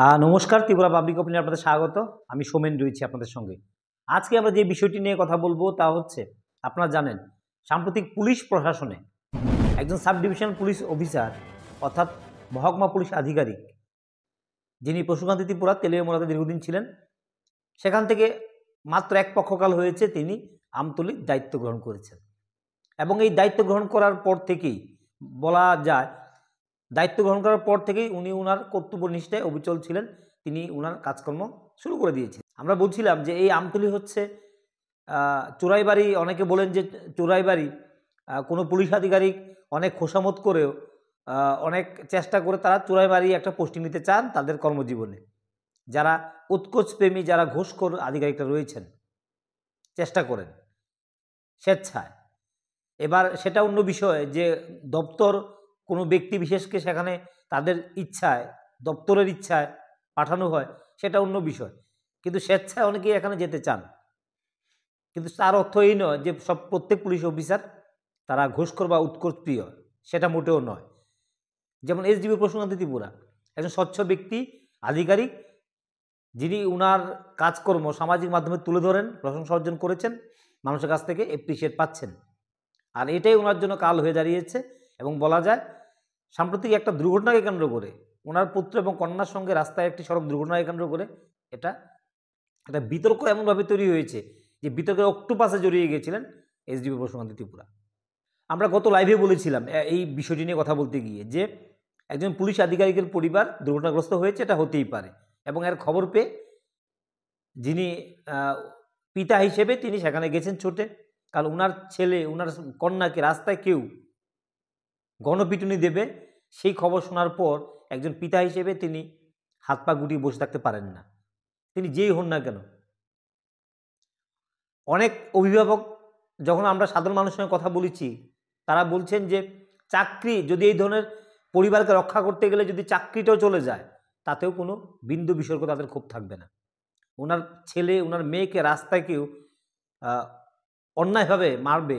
হ্যাঁ নমস্কার ত্রিপুরা পাবলিক ওপেনে আপনাদের স্বাগত আমি সোমেন রয়েছি আপনাদের সঙ্গে আজকে আমরা যে বিষয়টি নিয়ে কথা বলবো তা হচ্ছে আপনারা জানেন সাম্প্রতিক পুলিশ প্রশাসনে একজন সাব ডিভিশন পুলিশ অফিসার অর্থাৎ মহকুমা পুলিশ আধিকারিক যিনি পশুকান্তি ত্রিপুরা তেলিয়ামোড়াতে দীর্ঘদিন ছিলেন সেখান থেকে মাত্র এক পক্ষকাল হয়েছে তিনি আমতলির দায়িত্ব গ্রহণ করেছেন এবং এই দায়িত্ব গ্রহণ করার পর থেকেই বলা যায় দায়িত্ব গ্রহণ করার পর থেকেই উনি ওনার কর্তব্য নিষ্ঠায় অবিচল ছিলেন তিনি ওনার কাজকর্ম শুরু করে দিয়েছেন আমরা বলছিলাম যে এই আমতলি হচ্ছে চোরাইবাড়ি অনেকে বলেন যে চোরাইবাড়ি কোনো পুলিশ আধিকারিক অনেক খোসামত করেও অনেক চেষ্টা করে তারা চোরাইবাড়ি একটা পোস্টিং নিতে চান তাদের কর্মজীবনে যারা উৎকোচ প্রেমী যারা ঘোষকর আধিকারিকরা রয়েছেন চেষ্টা করেন স্বেচ্ছায় এবার সেটা অন্য বিষয় যে দপ্তর কোনো ব্যক্তি বিশেষকে সেখানে তাদের ইচ্ছায় দপ্তরের ইচ্ছায় পাঠানো হয় সেটা অন্য বিষয় কিন্তু স্বেচ্ছায় অনেকেই এখানে যেতে চান কিন্তু তার অর্থ এই নয় যে সব প্রত্যেক পুলিশ অফিসার তারা ঘোষকর বা উৎকর্ষপ্রিয় সেটা মোটেও নয় যেমন এসডিপি প্রসঙ্গান্ত ত্রিপুরা একজন স্বচ্ছ ব্যক্তি আধিকারিক যিনি উনার কাজকর্ম সামাজিক মাধ্যমে তুলে ধরেন প্রশংসা অর্জন করেছেন মানুষের কাছ থেকে অ্যাপ্রিসিয়েট পাচ্ছেন আর এটাই ওনার জন্য কাল হয়ে দাঁড়িয়েছে এবং বলা যায় সাম্প্রতিক একটা দুর্ঘটনাকে কেন্দ্র করে ওনার পুত্র এবং কন্যার সঙ্গে রাস্তায় একটি সড়ক দুর্ঘটনাকে কেন্দ্র করে এটা একটা বিতর্ক এমনভাবে তৈরি হয়েছে যে বিতর্কের অক্টোপাসে জড়িয়ে গিয়েছিলেন এসডিপি প্রসন্নাথ ত্রিপুরা আমরা গত লাইভে বলেছিলাম এই বিষয়টি নিয়ে কথা বলতে গিয়ে যে একজন পুলিশ আধিকারিকের পরিবার দুর্ঘটনাগ্রস্ত হয়েছে এটা হতেই পারে এবং এর খবর পেয়ে যিনি পিতা হিসেবে তিনি সেখানে গেছেন ছোটে কারণ ওনার ছেলে ওনার কন্যাকে রাস্তায় কেউ গণপিটুনি দেবে সেই খবর শোনার পর একজন পিতা হিসেবে তিনি হাত পা গুটিয়ে বসে থাকতে পারেন না তিনি যেই হন না কেন অনেক অভিভাবক যখন আমরা সাধারণ মানুষের সঙ্গে কথা বলেছি তারা বলছেন যে চাকরি যদি এই ধরনের পরিবারকে রক্ষা করতে গেলে যদি চাকরিটাও চলে যায় তাতেও কোনো বিন্দু বিসর্গ তাদের ক্ষোভ থাকবে না ওনার ছেলে ওনার মেয়েকে রাস্তায় কেউ অন্যায়ভাবে মারবে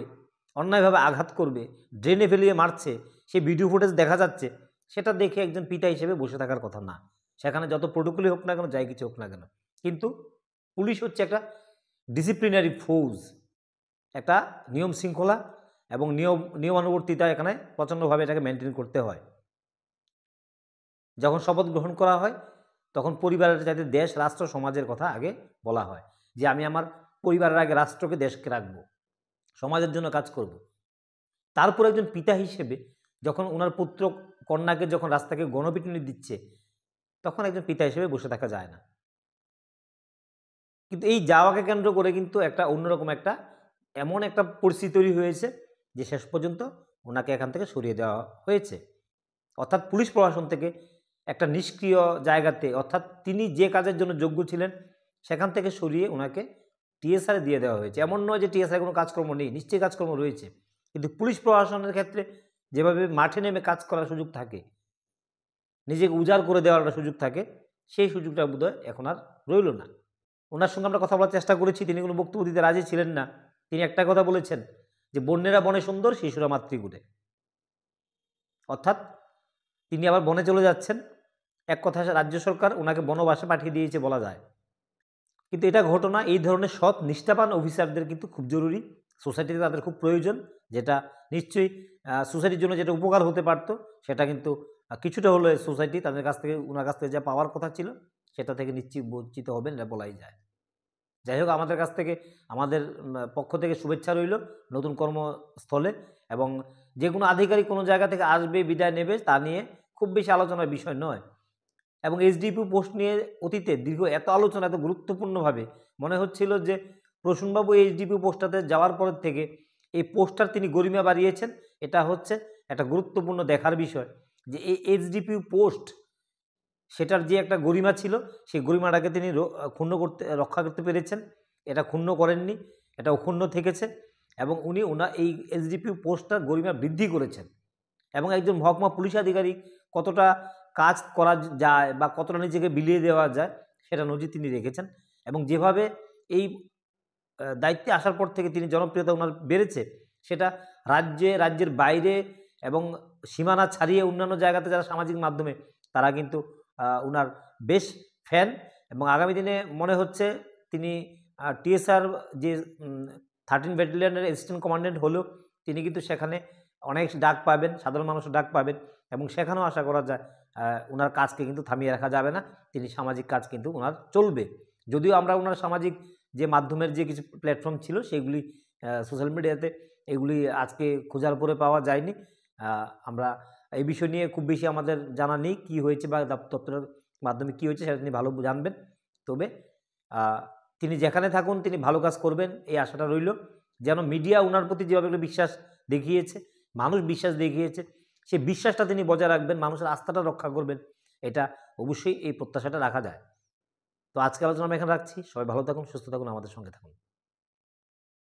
অন্যায়ভাবে আঘাত করবে ড্রেনে ফেলিয়ে মারছে সে ভিডিও ফুটেজ দেখা যাচ্ছে সেটা দেখে একজন পিতা হিসেবে বসে থাকার কথা না সেখানে যত প্রোটোকলই হোক না কেন যাই কিছু হোক না কেন কিন্তু পুলিশ হচ্ছে একটা ডিসিপ্লিনারি ফৌজ একটা নিয়ম শৃঙ্খলা এবং নিয়ম নিয়মানুবর্তিতা এখানে প্রচণ্ডভাবে এটাকে মেনটেন করতে হয় যখন শপথ গ্রহণ করা হয় তখন পরিবারের যাতে দেশ রাষ্ট্র সমাজের কথা আগে বলা হয় যে আমি আমার পরিবারের আগে রাষ্ট্রকে দেশকে রাখবো সমাজের জন্য কাজ করব। তারপর একজন পিতা হিসেবে যখন ওনার পুত্র কন্যাকে যখন রাস্তাকে গণপিটুনি দিচ্ছে তখন একজন পিতা হিসেবে বসে থাকা যায় না কিন্তু এই যাওয়াকে কেন্দ্র করে কিন্তু একটা অন্যরকম একটা এমন একটা পরিস্থিতি তৈরি হয়েছে যে শেষ পর্যন্ত ওনাকে এখান থেকে সরিয়ে দেওয়া হয়েছে অর্থাৎ পুলিশ প্রশাসন থেকে একটা নিষ্ক্রিয় জায়গাতে অর্থাৎ তিনি যে কাজের জন্য যোগ্য ছিলেন সেখান থেকে সরিয়ে ওনাকে টিএসআরে দিয়ে দেওয়া হয়েছে এমন নয় যে টিএসআরে কোনো কাজকর্ম নেই নিশ্চয়ই কাজকর্ম রয়েছে কিন্তু পুলিশ প্রশাসনের ক্ষেত্রে যেভাবে মাঠে নেমে কাজ করার সুযোগ থাকে নিজেকে উজাড় করে দেওয়ার একটা সুযোগ থাকে সেই সুযোগটা বোধহয় এখন আর রইল না ওনার সঙ্গে আমরা কথা বলার চেষ্টা করেছি তিনি কোনো বক্তব্য দিতে রাজি ছিলেন না তিনি একটা কথা বলেছেন যে বন্যেরা বনে সুন্দর শিশুরা মাতৃগুণে অর্থাৎ তিনি আবার বনে চলে যাচ্ছেন এক কথা রাজ্য সরকার ওনাকে বনবাসে পাঠিয়ে দিয়েছে বলা যায় কিন্তু এটা ঘটনা এই ধরনের সৎ নিষ্ঠাবান অফিসারদের কিন্তু খুব জরুরি সোসাইটিতে তাদের খুব প্রয়োজন যেটা নিশ্চয়ই সোসাইটির জন্য যেটা উপকার হতে পারতো সেটা কিন্তু কিছুটা হলে সোসাইটি তাদের কাছ থেকে ওনার কাছ থেকে যা পাওয়ার কথা ছিল সেটা থেকে নিশ্চিত বঞ্চিত হবেন এটা বলাই যায় যাই হোক আমাদের কাছ থেকে আমাদের পক্ষ থেকে শুভেচ্ছা রইল নতুন কর্মস্থলে এবং যে কোনো আধিকারিক কোনো জায়গা থেকে আসবে বিদায় নেবে তা নিয়ে খুব বেশি আলোচনার বিষয় নয় এবং এইচডিপি পোস্ট নিয়ে অতীতে দীর্ঘ এত আলোচনা এত গুরুত্বপূর্ণভাবে মনে হচ্ছিল যে প্রসূনবাবু এইচডিপি পোস্টাতে যাওয়ার পর থেকে এই পোস্টার তিনি গরিমা বাড়িয়েছেন এটা হচ্ছে একটা গুরুত্বপূর্ণ দেখার বিষয় যে এই এইচডিপি পোস্ট সেটার যে একটা গরিমা ছিল সেই গরিমাটাকে তিনি ক্ষুণ্ণ করতে রক্ষা করতে পেরেছেন এটা ক্ষুণ্ণ করেননি এটা অক্ষুণ্ণ থেকেছে এবং উনি ওনা এই এইচডিপি পোস্টটা গরিমা বৃদ্ধি করেছেন এবং একজন মহকুমা পুলিশ আধিকারিক কতটা কাজ করা যায় বা কতটা নিজেকে বিলিয়ে দেওয়া যায় সেটা নজির তিনি রেখেছেন এবং যেভাবে এই দায়িত্বে আসার পর থেকে তিনি জনপ্রিয়তা ওনার বেড়েছে সেটা রাজ্যে রাজ্যের বাইরে এবং সীমানা ছাড়িয়ে অন্যান্য জায়গাতে যারা সামাজিক মাধ্যমে তারা কিন্তু ওনার বেশ ফ্যান এবং আগামী দিনে মনে হচ্ছে তিনি টিএসআর যে থার্টিন ব্যাটালিয়নের অ্যাসিস্ট্যান্ট কমান্ডেন্ট হলেও তিনি কিন্তু সেখানে অনেক ডাক পাবেন সাধারণ মানুষও ডাক পাবেন এবং সেখানেও আশা করা যায় ওনার কাজকে কিন্তু থামিয়ে রাখা যাবে না তিনি সামাজিক কাজ কিন্তু ওনার চলবে যদিও আমরা ওনার সামাজিক যে মাধ্যমের যে কিছু প্ল্যাটফর্ম ছিল সেগুলি সোশ্যাল মিডিয়াতে এগুলি আজকে খোঁজার পরে পাওয়া যায়নি আমরা এই বিষয় নিয়ে খুব বেশি আমাদের জানা নেই কী হয়েছে বা দপ্তরের মাধ্যমে কী হয়েছে সেটা তিনি ভালো জানবেন তবে তিনি যেখানে থাকুন তিনি ভালো কাজ করবেন এই আশাটা রইল যেন মিডিয়া ওনার প্রতি যেভাবে বিশ্বাস দেখিয়েছে মানুষ বিশ্বাস দেখিয়েছে সে বিশ্বাসটা তিনি বজায় রাখবেন মানুষের আস্থাটা রক্ষা করবেন এটা অবশ্যই এই প্রত্যাশাটা রাখা যায় তো আজকে আলোচনা আমি এখানে রাখছি সবাই ভালো থাকুন সুস্থ থাকুন আমাদের সঙ্গে থাকুন